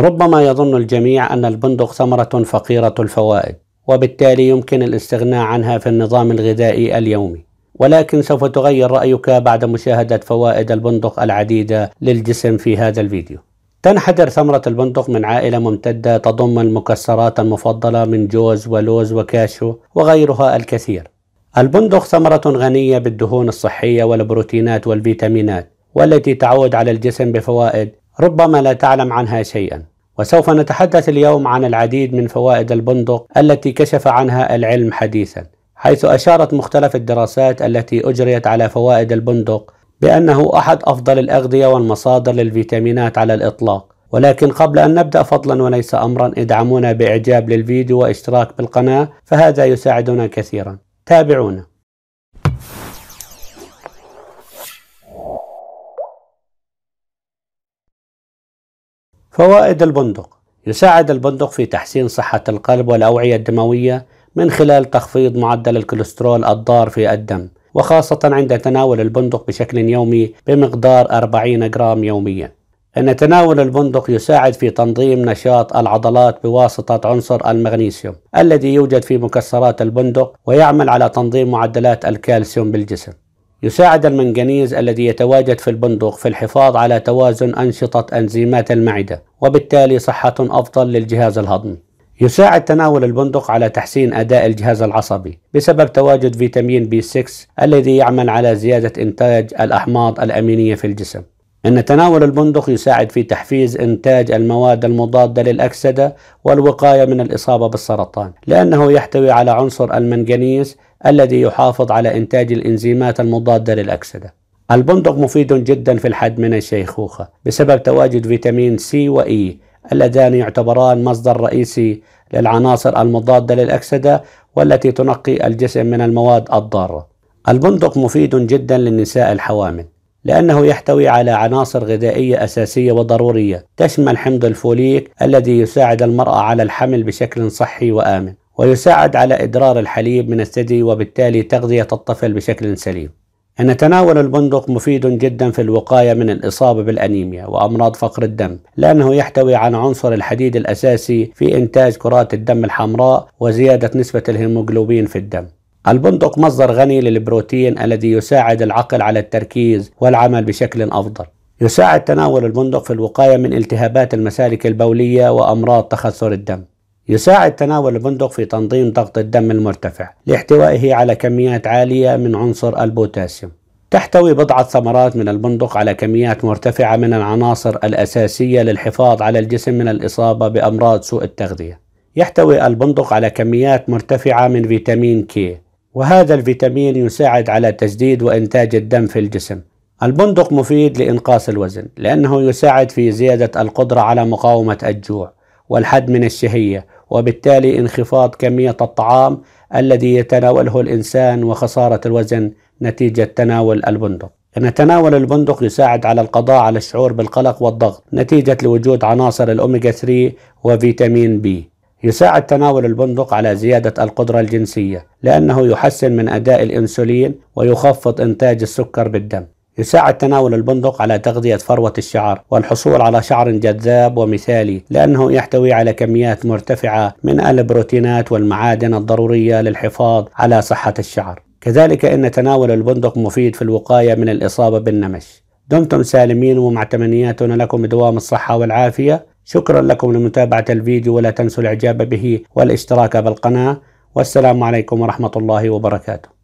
ربما يظن الجميع أن البندق ثمرة فقيرة الفوائد وبالتالي يمكن الاستغناء عنها في النظام الغذائي اليومي ولكن سوف تغير رأيك بعد مشاهدة فوائد البندق العديدة للجسم في هذا الفيديو تنحدر ثمرة البندق من عائلة ممتدة تضم المكسرات المفضلة من جوز ولوز وكاشو وغيرها الكثير البندق ثمرة غنية بالدهون الصحية والبروتينات والفيتامينات والتي تعود على الجسم بفوائد ربما لا تعلم عنها شيئا وسوف نتحدث اليوم عن العديد من فوائد البندق التي كشف عنها العلم حديثا حيث أشارت مختلف الدراسات التي أجريت على فوائد البندق بأنه أحد أفضل الأغذية والمصادر للفيتامينات على الإطلاق ولكن قبل أن نبدأ فضلا وليس أمرا ادعمونا بإعجاب للفيديو واشتراك بالقناة فهذا يساعدنا كثيرا تابعونا فوائد البندق يساعد البندق في تحسين صحة القلب والأوعية الدموية من خلال تخفيض معدل الكوليسترول الضار في الدم وخاصة عند تناول البندق بشكل يومي بمقدار 40 جرام يوميا أن تناول البندق يساعد في تنظيم نشاط العضلات بواسطة عنصر المغنيسيوم الذي يوجد في مكسرات البندق ويعمل على تنظيم معدلات الكالسيوم بالجسم يساعد المنغنيز الذي يتواجد في البندق في الحفاظ على توازن أنشطة أنزيمات المعدة وبالتالي صحة أفضل للجهاز الهضمي يساعد تناول البندق على تحسين أداء الجهاز العصبي بسبب تواجد فيتامين بي 6 الذي يعمل على زيادة إنتاج الأحماض الأمينية في الجسم إن تناول البندق يساعد في تحفيز إنتاج المواد المضادة للأكسدة والوقاية من الإصابة بالسرطان لأنه يحتوي على عنصر المنغنيز الذي يحافظ على إنتاج الإنزيمات المضادة للأكسدة البندق مفيد جدا في الحد من الشيخوخة بسبب تواجد فيتامين سي وإي اللذان يعتبران مصدر رئيسي للعناصر المضادة للأكسدة والتي تنقي الجسم من المواد الضارة البندق مفيد جدا للنساء الحوامل لأنه يحتوي على عناصر غذائية أساسية وضرورية تشمل حمض الفوليك الذي يساعد المرأة على الحمل بشكل صحي وآمن ويساعد على إدرار الحليب من الثدي وبالتالي تغذية الطفل بشكل سليم أن تناول البندق مفيد جدا في الوقاية من الإصابة بالأنيميا وأمراض فقر الدم لأنه يحتوي عن عنصر الحديد الأساسي في إنتاج كرات الدم الحمراء وزيادة نسبة الهيموغلوبين في الدم البندق مصدر غني للبروتين الذي يساعد العقل على التركيز والعمل بشكل أفضل يساعد تناول البندق في الوقاية من التهابات المسالك البولية وأمراض تخثر الدم يساعد تناول البندق في تنظيم ضغط الدم المرتفع لاحتوائه على كميات عالية من عنصر البوتاسيوم تحتوي بضعة ثمرات من البندق على كميات مرتفعة من العناصر الأساسية للحفاظ على الجسم من الإصابة بأمراض سوء التغذية يحتوي البندق على كميات مرتفعة من فيتامين كي وهذا الفيتامين يساعد على تجديد وإنتاج الدم في الجسم البندق مفيد لإنقاص الوزن لأنه يساعد في زيادة القدرة على مقاومة الجوع والحد من الشهية وبالتالي انخفاض كمية الطعام الذي يتناوله الإنسان وخسارة الوزن نتيجة تناول البندق أن تناول البندق يساعد على القضاء على الشعور بالقلق والضغط نتيجة لوجود عناصر الأوميجا 3 وفيتامين بي يساعد تناول البندق على زيادة القدرة الجنسية لأنه يحسن من أداء الأنسولين ويخفض إنتاج السكر بالدم يساعد تناول البندق على تغذية فروة الشعر والحصول على شعر جذاب ومثالي لأنه يحتوي على كميات مرتفعة من البروتينات والمعادن الضرورية للحفاظ على صحة الشعر كذلك إن تناول البندق مفيد في الوقاية من الإصابة بالنمش دمتم سالمين ومع تمنياتنا لكم دوام الصحة والعافية شكرا لكم لمتابعة الفيديو ولا تنسوا الإعجاب به والاشتراك بالقناة والسلام عليكم ورحمة الله وبركاته